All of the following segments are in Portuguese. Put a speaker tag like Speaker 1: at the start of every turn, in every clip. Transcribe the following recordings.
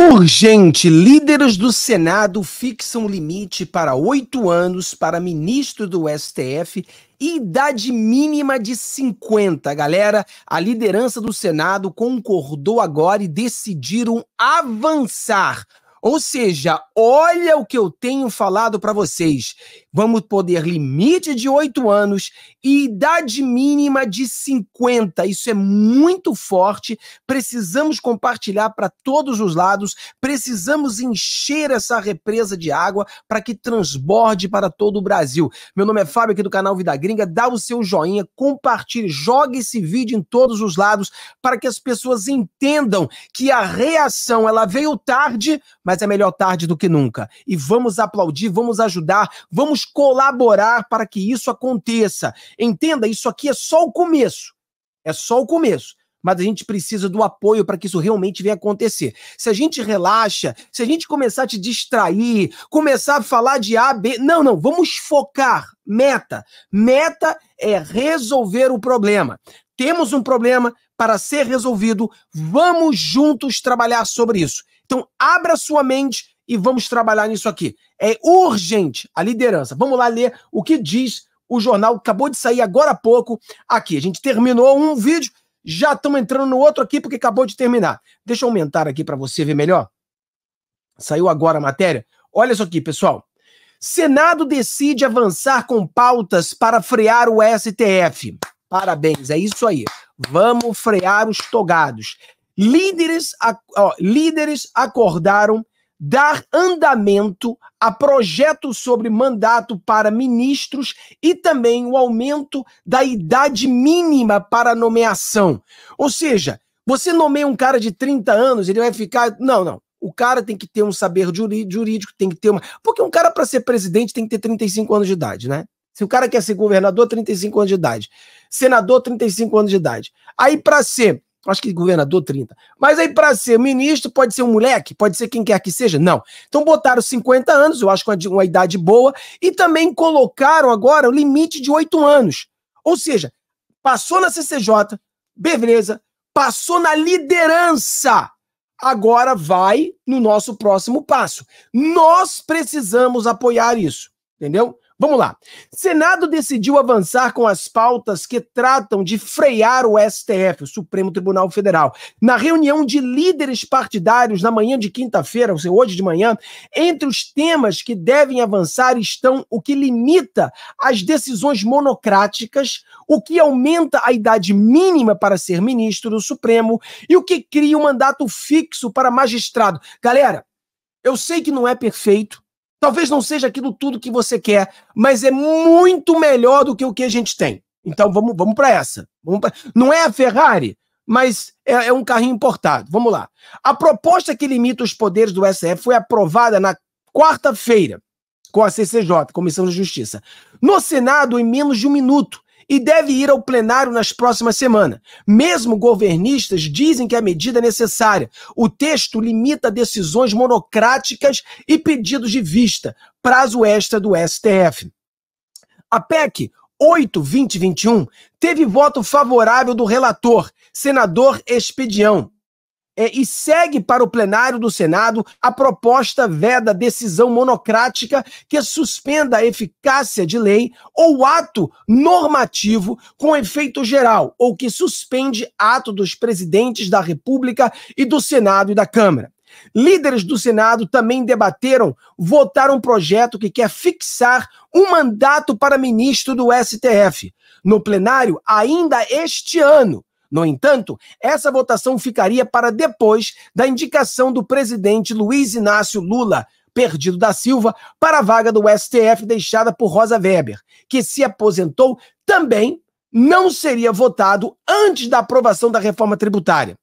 Speaker 1: Urgente, líderes do Senado fixam limite para oito anos para ministro do STF e idade mínima de 50. Galera, a liderança do Senado concordou agora e decidiram avançar. Ou seja, olha o que eu tenho falado para vocês vamos poder limite de 8 anos e idade mínima de 50. Isso é muito forte. Precisamos compartilhar para todos os lados, precisamos encher essa represa de água para que transborde para todo o Brasil. Meu nome é Fábio aqui do canal Vida Gringa. Dá o seu joinha, compartilhe, jogue esse vídeo em todos os lados para que as pessoas entendam que a reação ela veio tarde, mas é melhor tarde do que nunca. E vamos aplaudir, vamos ajudar, vamos Vamos colaborar para que isso aconteça. Entenda, isso aqui é só o começo. É só o começo. Mas a gente precisa do apoio para que isso realmente venha acontecer. Se a gente relaxa, se a gente começar a te distrair, começar a falar de A, B. Não, não, vamos focar. Meta. Meta é resolver o problema. Temos um problema para ser resolvido, vamos juntos trabalhar sobre isso. Então, abra sua mente e vamos trabalhar nisso aqui. É urgente a liderança. Vamos lá ler o que diz o jornal que acabou de sair agora há pouco aqui. A gente terminou um vídeo, já estamos entrando no outro aqui porque acabou de terminar. Deixa eu aumentar aqui para você ver melhor. Saiu agora a matéria. Olha isso aqui, pessoal. Senado decide avançar com pautas para frear o STF. Parabéns, é isso aí. Vamos frear os togados. Líderes, ó, líderes acordaram dar andamento a projetos sobre mandato para ministros e também o aumento da idade mínima para nomeação. Ou seja, você nomeia um cara de 30 anos, ele vai ficar. Não, não. O cara tem que ter um saber jurídico, tem que ter uma. Porque um cara, para ser presidente, tem que ter 35 anos de idade, né? Se o cara quer ser governador, 35 anos de idade. Senador, 35 anos de idade. Aí, para ser Acho que governador 30. Mas aí, para ser ministro, pode ser um moleque, pode ser quem quer que seja? Não. Então botaram 50 anos, eu acho que é uma, uma idade boa, e também colocaram agora o limite de 8 anos. Ou seja, passou na CCJ, beleza, passou na liderança. Agora vai no nosso próximo passo. Nós precisamos apoiar isso, entendeu? Vamos lá. Senado decidiu avançar com as pautas que tratam de frear o STF, o Supremo Tribunal Federal. Na reunião de líderes partidários na manhã de quinta-feira, ou seja, hoje de manhã, entre os temas que devem avançar estão o que limita as decisões monocráticas, o que aumenta a idade mínima para ser ministro do Supremo e o que cria um mandato fixo para magistrado. Galera, eu sei que não é perfeito, Talvez não seja aquilo tudo que você quer, mas é muito melhor do que o que a gente tem. Então vamos, vamos para essa. Vamos pra... Não é a Ferrari, mas é, é um carrinho importado. Vamos lá. A proposta que limita os poderes do STF foi aprovada na quarta-feira com a CCJ, Comissão de Justiça. No Senado, em menos de um minuto, e deve ir ao plenário nas próximas semanas. Mesmo governistas dizem que a medida é necessária. O texto limita decisões monocráticas e pedidos de vista, prazo extra do STF. A PEC 8-2021 teve voto favorável do relator, senador Expedião, é, e segue para o plenário do Senado a proposta veda decisão monocrática que suspenda a eficácia de lei ou ato normativo com efeito geral, ou que suspende ato dos presidentes da República e do Senado e da Câmara. Líderes do Senado também debateram votar um projeto que quer fixar um mandato para ministro do STF. No plenário, ainda este ano, no entanto, essa votação ficaria para depois da indicação do presidente Luiz Inácio Lula, perdido da Silva, para a vaga do STF deixada por Rosa Weber, que se aposentou também não seria votado antes da aprovação da reforma tributária.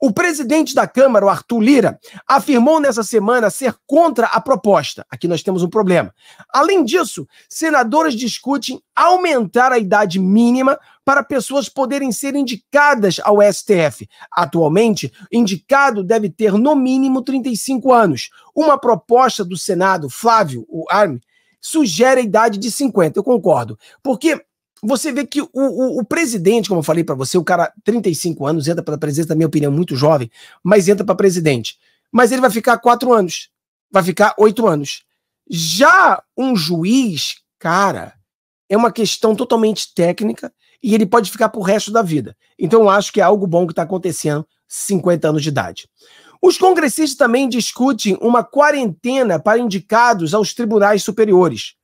Speaker 1: O presidente da Câmara, Arthur Lira, afirmou nessa semana ser contra a proposta. Aqui nós temos um problema. Além disso, senadores discutem aumentar a idade mínima para pessoas poderem ser indicadas ao STF. Atualmente, indicado deve ter no mínimo 35 anos. Uma proposta do Senado, Flávio, o Arme, sugere a idade de 50. Eu concordo. Porque você vê que o, o, o, presidente, como eu falei para você, o cara, 35 anos, entra para presidente, na minha opinião, muito jovem, mas entra para presidente. Mas ele vai ficar quatro anos, vai ficar oito anos. Já um juiz, cara, é uma questão totalmente técnica e ele pode ficar pro resto da vida. Então eu acho que é algo bom que está acontecendo 50 anos de idade. Os congressistas também discutem uma quarentena para indicados aos tribunais superiores.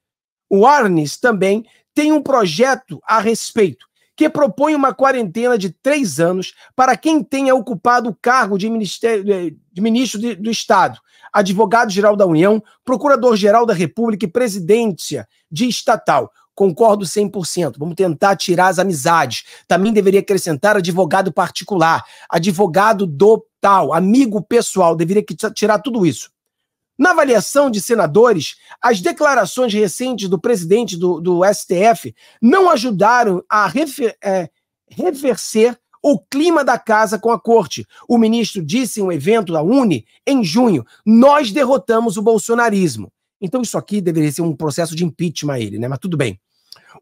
Speaker 1: O Arnes também tem um projeto a respeito, que propõe uma quarentena de três anos para quem tenha ocupado o cargo de, de ministro de, do Estado, advogado-geral da União, procurador-geral da República e presidência de estatal, Concordo 100%. Vamos tentar tirar as amizades. Também deveria acrescentar advogado particular, advogado do tal, amigo pessoal. Deveria tirar tudo isso. Na avaliação de senadores, as declarações recentes do presidente do, do STF não ajudaram a refer, é, reverser o clima da casa com a corte. O ministro disse em um evento da Uni, em junho, nós derrotamos o bolsonarismo. Então isso aqui deveria ser um processo de impeachment a ele, né? Mas tudo bem.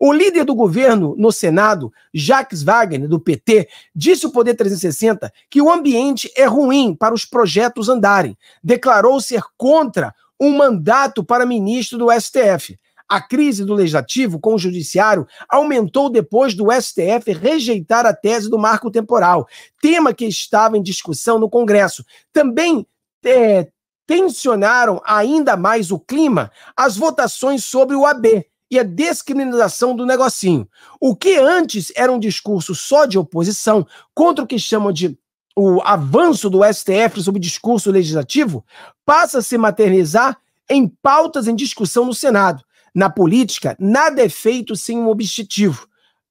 Speaker 1: O líder do governo no Senado, Jacques Wagner, do PT, disse ao Poder 360 que o ambiente é ruim para os projetos andarem. Declarou ser contra um mandato para ministro do STF. A crise do legislativo com o judiciário aumentou depois do STF rejeitar a tese do marco temporal, tema que estava em discussão no Congresso. Também é, tensionaram ainda mais o clima as votações sobre o AB e a descriminalização do negocinho. O que antes era um discurso só de oposição contra o que chamam de o avanço do STF sobre discurso legislativo, passa a se maternizar em pautas em discussão no Senado. Na política, nada é feito sem um objetivo.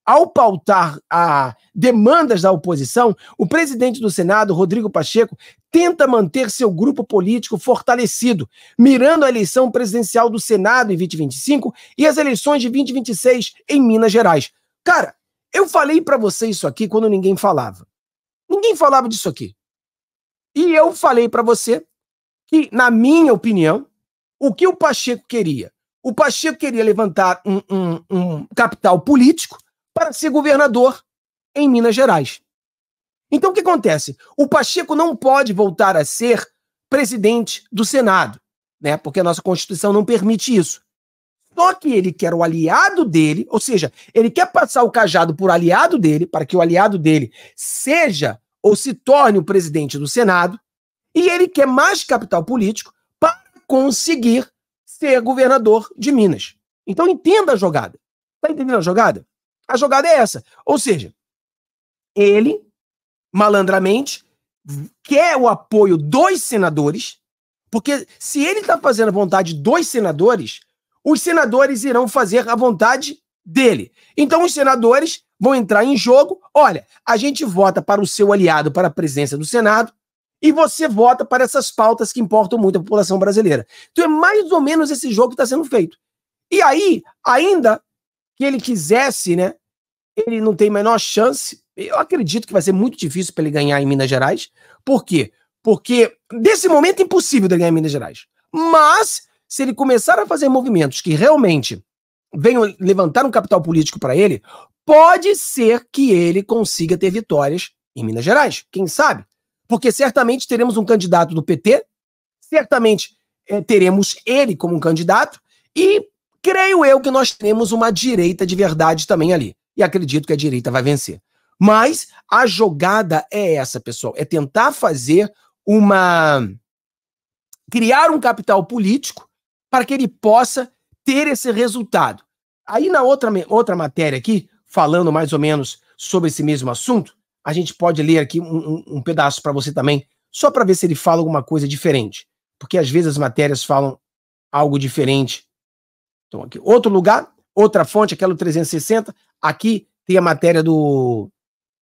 Speaker 1: Ao pautar a demandas da oposição, o presidente do Senado, Rodrigo Pacheco, tenta manter seu grupo político fortalecido, mirando a eleição presidencial do Senado em 2025 e as eleições de 2026 em Minas Gerais. Cara, eu falei para você isso aqui quando ninguém falava. Ninguém falava disso aqui. E eu falei para você que, na minha opinião, o que o Pacheco queria? O Pacheco queria levantar um, um, um capital político para ser governador em Minas Gerais. Então o que acontece? O Pacheco não pode voltar a ser presidente do Senado, né? Porque a nossa Constituição não permite isso. Só que ele quer o aliado dele, ou seja, ele quer passar o cajado por aliado dele, para que o aliado dele seja ou se torne o presidente do Senado, e ele quer mais capital político para conseguir ser governador de Minas. Então entenda a jogada. Está entendendo a jogada? A jogada é essa. Ou seja, ele malandramente, quer é o apoio dos senadores, porque se ele está fazendo a vontade dos senadores, os senadores irão fazer a vontade dele. Então os senadores vão entrar em jogo. Olha, a gente vota para o seu aliado para a presença do Senado e você vota para essas pautas que importam muito à população brasileira. Então é mais ou menos esse jogo que está sendo feito. E aí, ainda que ele quisesse, né, ele não tem a menor chance. Eu acredito que vai ser muito difícil para ele ganhar em Minas Gerais. Por quê? Porque nesse momento é impossível ele ganhar em Minas Gerais. Mas se ele começar a fazer movimentos que realmente venham levantar um capital político para ele, pode ser que ele consiga ter vitórias em Minas Gerais. Quem sabe? Porque certamente teremos um candidato do PT, certamente é, teremos ele como um candidato, e creio eu que nós temos uma direita de verdade também ali e acredito que a direita vai vencer. Mas a jogada é essa, pessoal: é tentar fazer uma. criar um capital político para que ele possa ter esse resultado. Aí, na outra, outra matéria aqui, falando mais ou menos sobre esse mesmo assunto, a gente pode ler aqui um, um, um pedaço para você também, só para ver se ele fala alguma coisa diferente. Porque às vezes as matérias falam algo diferente. Então, aqui, outro lugar, outra fonte, aquela 360, Aqui tem a matéria do,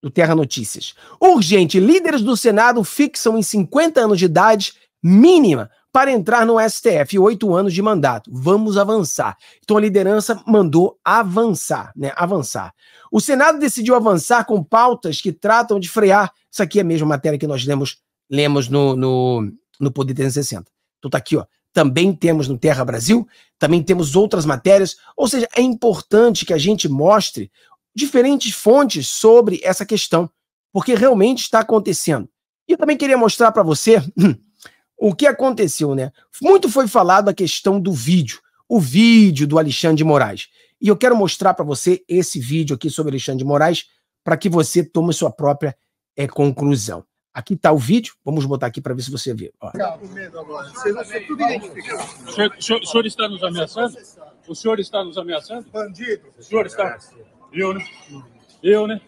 Speaker 1: do Terra Notícias. Urgente: líderes do Senado fixam em 50 anos de idade mínima para entrar no STF, oito anos de mandato. Vamos avançar. Então a liderança mandou avançar, né? Avançar. O Senado decidiu avançar com pautas que tratam de frear. Isso aqui é a mesma matéria que nós lemos, lemos no, no, no Poder 360. Então tá aqui, ó também temos no Terra Brasil, também temos outras matérias, ou seja, é importante que a gente mostre diferentes fontes sobre essa questão, porque realmente está acontecendo. E eu também queria mostrar para você o que aconteceu, né? Muito foi falado a questão do vídeo, o vídeo do Alexandre de Moraes. E eu quero mostrar para você esse vídeo aqui sobre Alexandre de Moraes para que você tome sua própria é, conclusão. Aqui está o vídeo, vamos botar aqui para ver se você vê. Ó. O senhor, está nos ameaçando? O senhor está nos ameaçando? Bandido. O senhor está. Eu, né? Eu, né?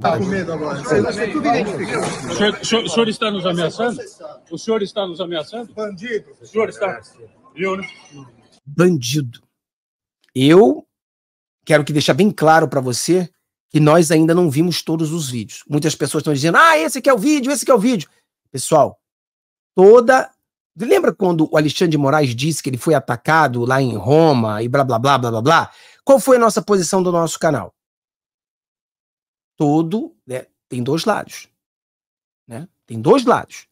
Speaker 1: Tá com medo agora. tudo O senhor, o senhor está nos ameaçando? O senhor está nos ameaçando? Bandido. O senhor está. Eu, né? Bandido. Eu quero que deixar bem claro para você que nós ainda não vimos todos os vídeos. Muitas pessoas estão dizendo: ah, esse aqui é o vídeo, esse aqui é o vídeo. Pessoal, toda. Lembra quando o Alexandre de Moraes disse que ele foi atacado lá em Roma e blá blá blá blá blá blá? Qual foi a nossa posição do nosso canal? Todo né, tem dois lados. Né? Tem dois lados.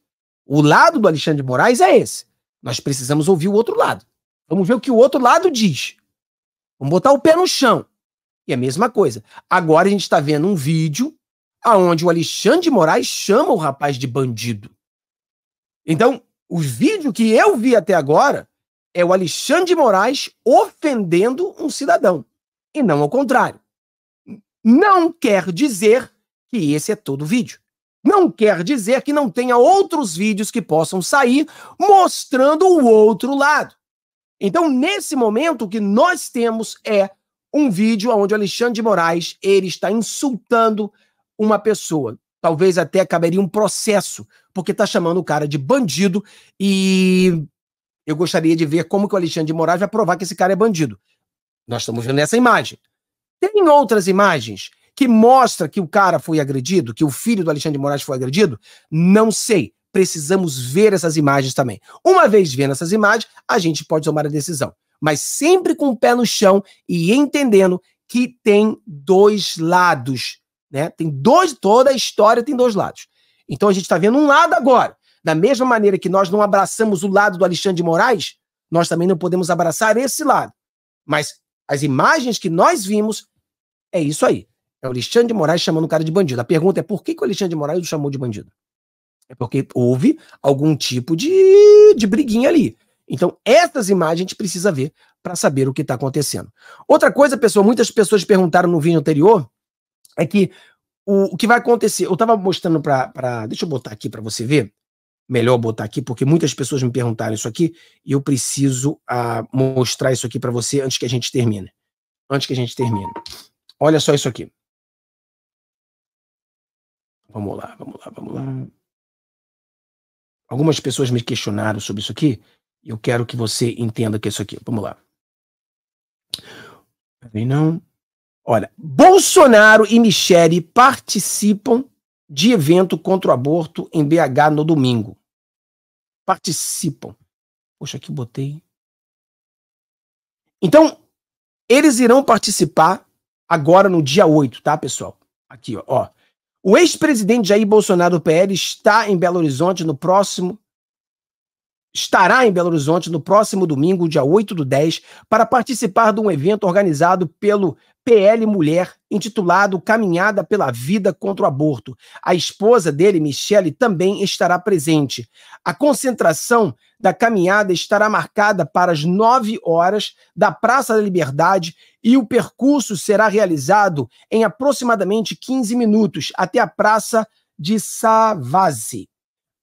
Speaker 1: O lado do Alexandre de Moraes é esse. Nós precisamos ouvir o outro lado. Vamos ver o que o outro lado diz. Vamos botar o pé no chão. E a mesma coisa. Agora a gente está vendo um vídeo aonde o Alexandre de Moraes chama o rapaz de bandido. Então, o vídeo que eu vi até agora é o Alexandre de Moraes ofendendo um cidadão, e não ao contrário. Não quer dizer que esse é todo o vídeo. Não quer dizer que não tenha outros vídeos que possam sair mostrando o outro lado. Então, nesse momento, o que nós temos é um vídeo onde o Alexandre de Moraes ele está insultando uma pessoa. Talvez até caberia um processo, porque está chamando o cara de bandido e eu gostaria de ver como que o Alexandre de Moraes vai provar que esse cara é bandido. Nós estamos vendo essa imagem. Tem outras imagens que mostra que o cara foi agredido, que o filho do Alexandre de Moraes foi agredido? Não sei. Precisamos ver essas imagens também. Uma vez vendo essas imagens, a gente pode tomar a decisão mas sempre com o pé no chão e entendendo que tem dois lados, né? Tem dois, toda a história tem dois lados. Então a gente está vendo um lado agora. Da mesma maneira que nós não abraçamos o lado do Alexandre de Moraes, nós também não podemos abraçar esse lado. Mas as imagens que nós vimos é isso aí. É o Alexandre de Moraes chamando o cara de bandido. A pergunta é por que, que o Alexandre de Moraes o chamou de bandido? É porque houve algum tipo de, de briguinha ali. Então, essas imagens a gente precisa ver para saber o que está acontecendo. Outra coisa, pessoal, muitas pessoas perguntaram no vídeo anterior é que o, o que vai acontecer. Eu estava mostrando para. Deixa eu botar aqui para você ver. Melhor botar aqui, porque muitas pessoas me perguntaram isso aqui e eu preciso ah, mostrar isso aqui para você antes que a gente termine. Antes que a gente termine. Olha só isso aqui. Vamos lá, vamos lá, vamos lá. Algumas pessoas me questionaram sobre isso aqui eu quero que você entenda que é isso aqui. Vamos lá. Peraí, não. Olha, Bolsonaro e Michele participam de evento contra o aborto em BH no domingo. Participam. Poxa, aqui botei. Então, eles irão participar agora no dia 8, tá, pessoal? Aqui, ó. O ex-presidente Jair Bolsonaro do PL está em Belo Horizonte no próximo estará em Belo Horizonte no próximo domingo, dia 8 do 10, para participar de um evento organizado pelo PL Mulher, intitulado Caminhada pela Vida contra o Aborto. A esposa dele, Michele, também estará presente. A concentração da caminhada estará marcada para as 9 horas da Praça da Liberdade e o percurso será realizado em aproximadamente 15 minutos até a Praça de Savazzi.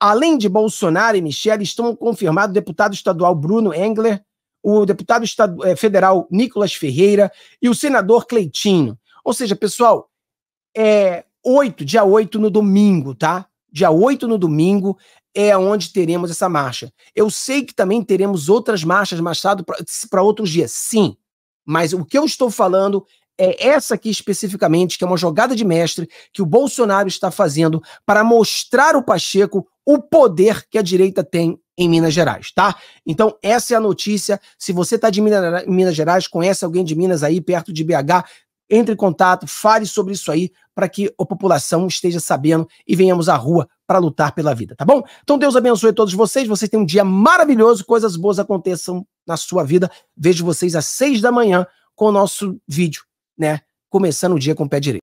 Speaker 1: Além de Bolsonaro e Michele, estão confirmados o deputado estadual Bruno Engler, o deputado eh, federal Nicolas Ferreira e o senador Cleitinho. Ou seja, pessoal, é 8, dia 8 no domingo, tá? Dia 8 no domingo é onde teremos essa marcha. Eu sei que também teremos outras marchas marchadas para outros dias, sim. Mas o que eu estou falando é essa aqui especificamente, que é uma jogada de mestre que o Bolsonaro está fazendo para mostrar o Pacheco o poder que a direita tem em Minas Gerais, tá? Então, essa é a notícia. Se você está de Minas, Minas Gerais, conhece alguém de Minas aí, perto de BH, entre em contato, fale sobre isso aí, para que a população esteja sabendo e venhamos à rua para lutar pela vida, tá bom? Então, Deus abençoe todos vocês. Vocês têm um dia maravilhoso, coisas boas aconteçam na sua vida. Vejo vocês às seis da manhã com o nosso vídeo né? Começando o dia com o pé direito.